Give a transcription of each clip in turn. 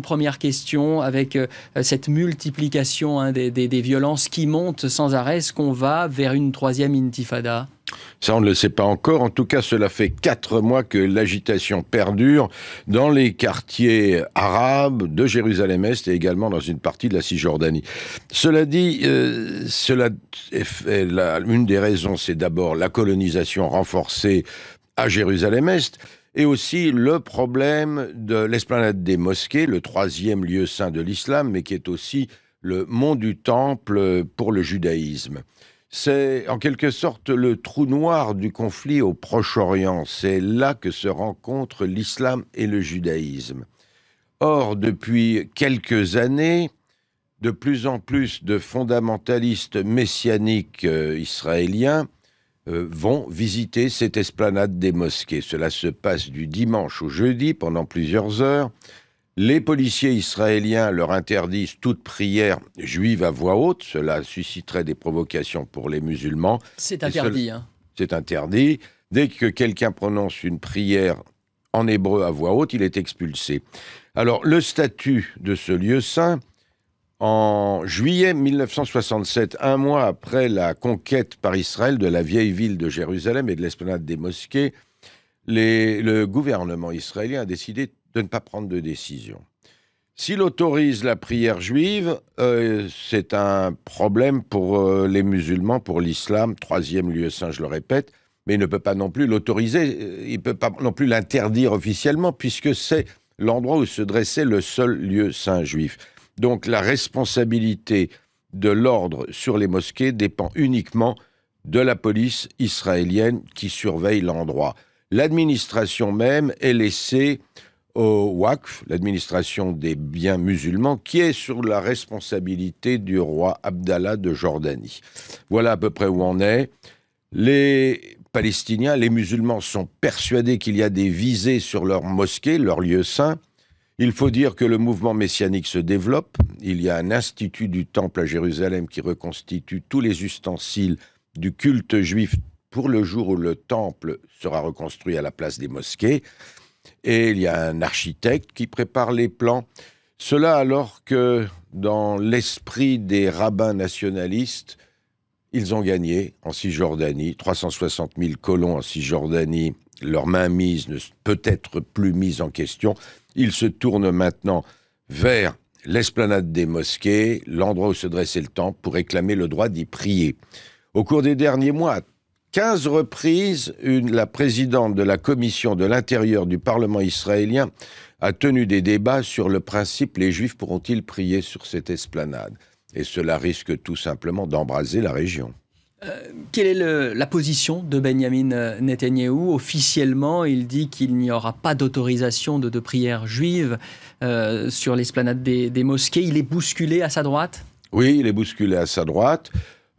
première question avec euh, cette multiplication hein, des, violences qui montent sans arrêt. Est-ce qu'on va vers une troisième intifada ça, on ne le sait pas encore. En tout cas, cela fait quatre mois que l'agitation perdure dans les quartiers arabes de Jérusalem-Est et également dans une partie de la Cisjordanie. Cela dit, euh, cela une des raisons, c'est d'abord la colonisation renforcée à Jérusalem-Est, et aussi le problème de l'esplanade des mosquées, le troisième lieu saint de l'islam, mais qui est aussi le mont du temple pour le judaïsme. C'est en quelque sorte le trou noir du conflit au Proche-Orient. C'est là que se rencontrent l'islam et le judaïsme. Or, depuis quelques années, de plus en plus de fondamentalistes messianiques euh, israéliens euh, vont visiter cette esplanade des mosquées. Cela se passe du dimanche au jeudi pendant plusieurs heures. Les policiers israéliens leur interdisent toute prière juive à voix haute. Cela susciterait des provocations pour les musulmans. C'est interdit. Hein. C'est interdit. Dès que quelqu'un prononce une prière en hébreu à voix haute, il est expulsé. Alors, le statut de ce lieu saint en juillet 1967, un mois après la conquête par Israël de la vieille ville de Jérusalem et de l'esplanade des mosquées, le gouvernement israélien a décidé de ne pas prendre de décision. S'il autorise la prière juive, euh, c'est un problème pour euh, les musulmans, pour l'islam, troisième lieu saint, je le répète, mais il ne peut pas non plus l'autoriser, euh, il ne peut pas non plus l'interdire officiellement, puisque c'est l'endroit où se dressait le seul lieu saint juif. Donc la responsabilité de l'ordre sur les mosquées dépend uniquement de la police israélienne qui surveille l'endroit. L'administration même est laissée au Waqf, l'administration des biens musulmans, qui est sur la responsabilité du roi Abdallah de Jordanie. Voilà à peu près où on est. Les Palestiniens, les musulmans sont persuadés qu'il y a des visées sur leur mosquée, leur lieu saint. Il faut dire que le mouvement messianique se développe. Il y a un institut du temple à Jérusalem qui reconstitue tous les ustensiles du culte juif pour le jour où le temple sera reconstruit à la place des mosquées. Et il y a un architecte qui prépare les plans. Cela alors que dans l'esprit des rabbins nationalistes, ils ont gagné en Cisjordanie, 360 000 colons en Cisjordanie, leur mainmise ne peut être plus mise en question. Ils se tournent maintenant vers l'esplanade des mosquées, l'endroit où se dressait le temple, pour réclamer le droit d'y prier. Au cours des derniers mois, 15 reprises, la présidente de la commission de l'intérieur du Parlement israélien a tenu des débats sur le principe les juifs pourront-ils prier sur cette esplanade. Et cela risque tout simplement d'embraser la région. Euh, quelle est la position de Benjamin euh, Netanyahou Officiellement, il dit qu'il n'y aura pas d'autorisation de, de, prières juives euh, sur l'esplanade des, mosquées. Il est bousculé à sa droite Oui, il est bousculé à sa droite.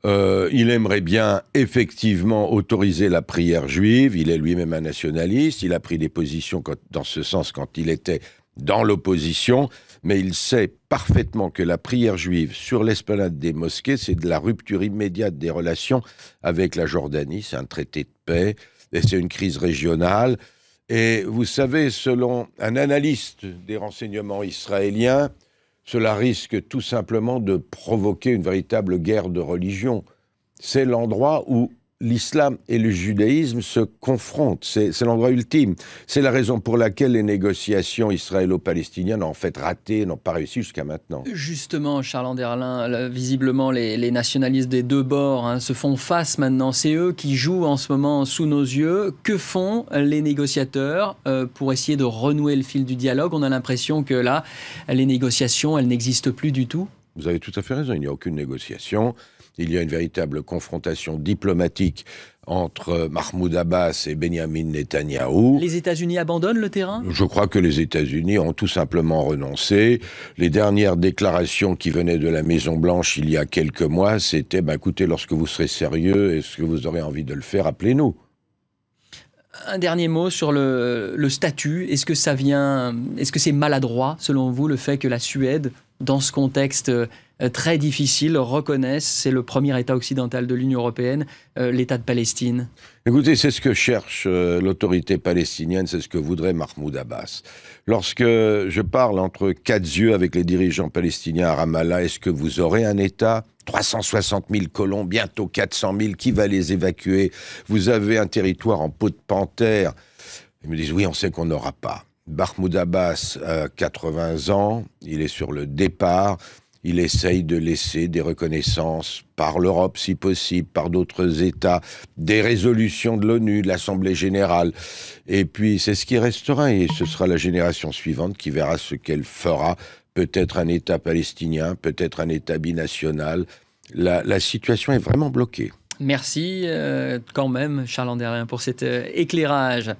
il aimerait bien effectivement autoriser la prière juive. Il est lui-même un nationaliste. Il a pris des positions dans ce sens quand il était dans l'opposition mais il sait parfaitement que la prière juive sur l'esplanade des mosquées, c'est de la rupture immédiate des relations avec la Jordanie, c'est un traité de paix, et c'est une crise régionale. Et vous savez, selon un analyste des renseignements israéliens, cela risque tout simplement de provoquer une véritable guerre de religion. C'est l'endroit où l'islam et le judaïsme se confrontent. C'est l'endroit ultime. C'est la raison pour laquelle les négociations israélo-palestiniennes ont en fait raté, n'ont pas réussi jusqu'à maintenant. Justement, Charles Anderlin, visiblement, les, nationalistes des deux bords hein, se font face maintenant. C'est eux qui jouent en ce moment sous nos yeux. Que font les négociateurs euh, pour essayer de renouer le fil du dialogue On a l'impression que là, les négociations, elles n'existent plus du tout. Vous avez tout à fait raison, il n'y a aucune négociation. Il y a une véritable confrontation diplomatique entre Mahmoud Abbas et Benjamin Netanyahou. Les États-Unis abandonnent le terrain Je crois que les États-Unis ont tout simplement renoncé. Les dernières déclarations qui venaient de la Maison-Blanche il y a quelques mois, c'était ben, écoutez, lorsque vous serez sérieux et ce que vous aurez envie de le faire, appelez-nous. Un dernier mot sur le, le statut. Est-ce que ça vient. Est-ce que c'est maladroit, selon vous, le fait que la Suède, dans ce contexte euh, très difficile reconnaissent, c'est le premier État occidental de l'Union européenne, euh, l'État de Palestine Écoutez, c'est ce que cherche euh, l'autorité palestinienne, c'est ce que voudrait Mahmoud Abbas. Lorsque je parle entre quatre yeux avec les dirigeants palestiniens à Ramallah, est-ce que vous aurez un État 360 000 colons, bientôt 400 000, qui va les évacuer Vous avez un territoire en peau de panthère. Ils me disent, oui, on sait qu'on n'aura pas. Mahmoud Abbas a 80 ans, il est sur le départ. Il essaye de laisser des reconnaissances par l'Europe, si possible, par d'autres États, des résolutions de l'ONU, de l'Assemblée générale. Et puis, c'est ce qui restera, et ce sera la génération suivante qui verra ce qu'elle fera. Peut-être un État palestinien, peut-être un État binational. La, situation est vraiment bloquée. Merci euh, quand même, Charles Anderlin, pour cet euh, éclairage.